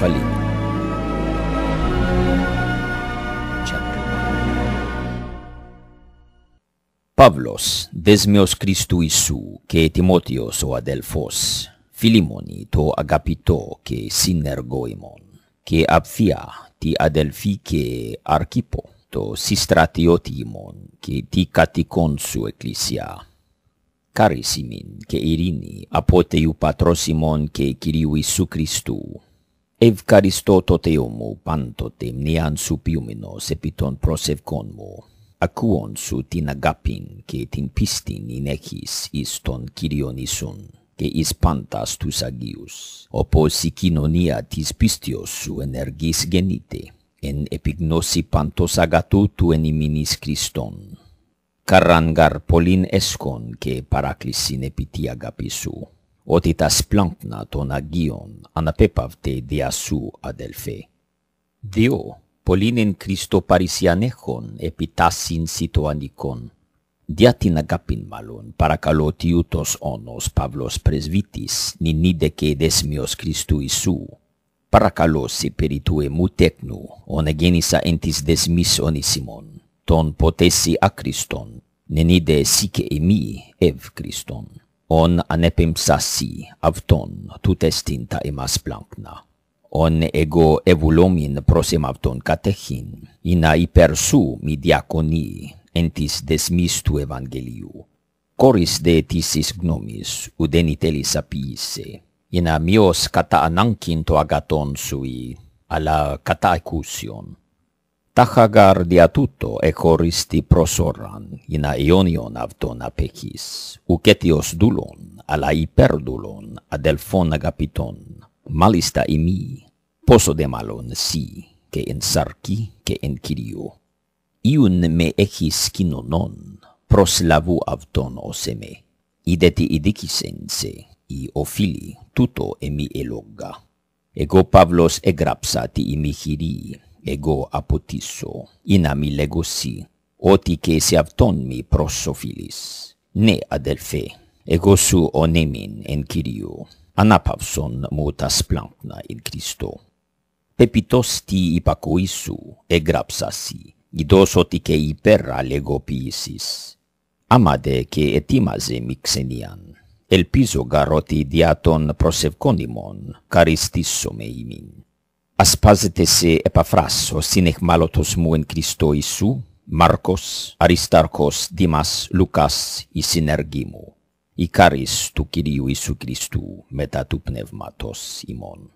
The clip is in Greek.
κεφαλή Παύλος, δέσμιος Χριστού Ιησού και Τιμότιος ο αδελφός, Φιλίμονι το αγαπητό και συνεργό ημών, και απθεία τη αδελφή και αρκύπο, το συστρατιώτη ημών και τη κατοικών σου εκκλησιά. καρισιμιν και ειρήνη από Θεού Πατρός ημών και Κυρίου Ιησού Χριστού, Ευχαριστώ το Θεό μου πάντοτε μνήαν σου ποιούμενος επί των προσευχών μου. Ακούον σου την αγάπην και την πίστην ενέχεις εις τον Κύριον Ιησούν και εις πάντας στους Αγίους, όπως η κοινωνία της πίστεως σου ενεργής γεννείται, εν επιγνώση παντός αγατού του εν ημινής Χριστόν. Καράνγαρ πολλήν έσκον και παράκλησιν επί τη αγάπη σου ότι τα σπλάνκνα των Αγίων αναπέπαυτε σου, αδελφέ. Δύο, πολλήν Χριστοπαρισιανέχων τάσιν σιτοανικών. Δια την αγάπην μάλλον, παρακαλώ ούτως όνος Παύλος Πρεσβήτης, νινίδε και δεσμιος Χριστού Ιησού. Παρακαλώ σε περί του εμού τέκνου, ον εγένισα εν της δεσμής ονείσιμον, τον ποτέσι ακριστον, νινίδε εσύ και εμεί ευ Χριστον ον ανεπιμψασί αυτόν του τεστίντα ημάς πλάνκνα. On εγώ ευουλόμην προς αυτόν κατεχήν, ή να υπερσού μη διακονεί εν της δεσμής του Ευαγγελίου. Κόρις δε της εις γνώμης ουδέν ητέλης απείησε, ή να μειώς κατά ανάγκην το αγατόν σουή, αλλά κατά εκούσιον. Tachagar diatuto e coristi prosoran in aionion avton apekis, uketios dulon ala iperdulon adelfon agapiton, malista imi, poso de malon si, ke in sarki, ke in kirio. Iun me ekis kino non, avton oseme, ideti idikisen se, i ofili, tuto emi eloga. Ego Pavlos egrapsati imi hirii, εγώ αποτίσω ή να μη λεγοσεί, ότι και σε αυτόν μη προσοφίλεις. Ναι, αδελφέ, εγώ σου ονέμην εν Κυρίου, ανάπαυσον μου τα σπλάνκνα εν Χριστώ. Πεπιτός τι υπακοή σου εγγράψασι, γιδός ότι και υπέρα Άμα δε και ετοίμαζε μη ξενιάν, ελπίζω γαρ διά των προσευκών ημών καριστήσω με ημίν ασπάζεται επαφράς ο συνεχμάλωτος μου εν Χριστώ Ιησού, Μάρκος, Αριστάρχος, Δήμας, Λουκάς, η συνεργή μου, η κάρις του Κυρίου Ιησού Χριστού μετά του πνεύματος ημών.